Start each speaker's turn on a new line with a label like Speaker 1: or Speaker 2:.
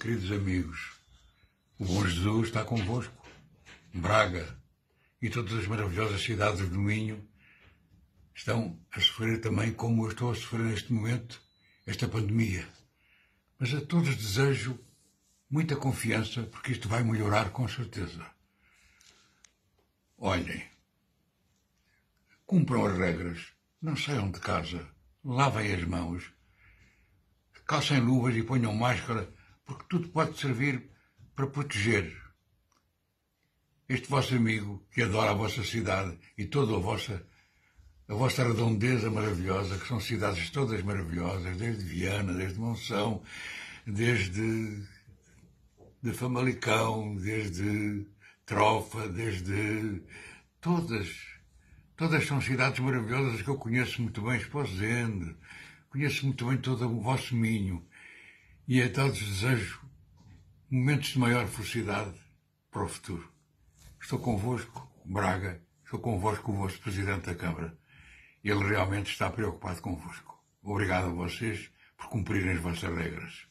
Speaker 1: Queridos amigos, o bom Jesus está convosco. Braga e todas as maravilhosas cidades do Minho estão a sofrer também como eu estou a sofrer neste momento, esta pandemia. Mas a todos desejo muita confiança, porque isto vai melhorar com certeza. Olhem, cumpram as regras, não saiam de casa, lavem as mãos, calcem luvas e ponham máscara porque tudo pode servir para proteger este vosso amigo que adora a vossa cidade e toda a vossa, a vossa redondeza maravilhosa, que são cidades todas maravilhosas, desde Viana, desde Monção, desde de Famalicão, desde Trofa, desde todas. Todas são cidades maravilhosas que eu conheço muito bem, Esposende, conheço muito bem todo o vosso Minho e a todos desejo momentos de maior felicidade para o futuro. Estou convosco, Braga, estou convosco o vosso Presidente da Câmara. Ele realmente está preocupado convosco. Obrigado a vocês por cumprirem as vossas regras.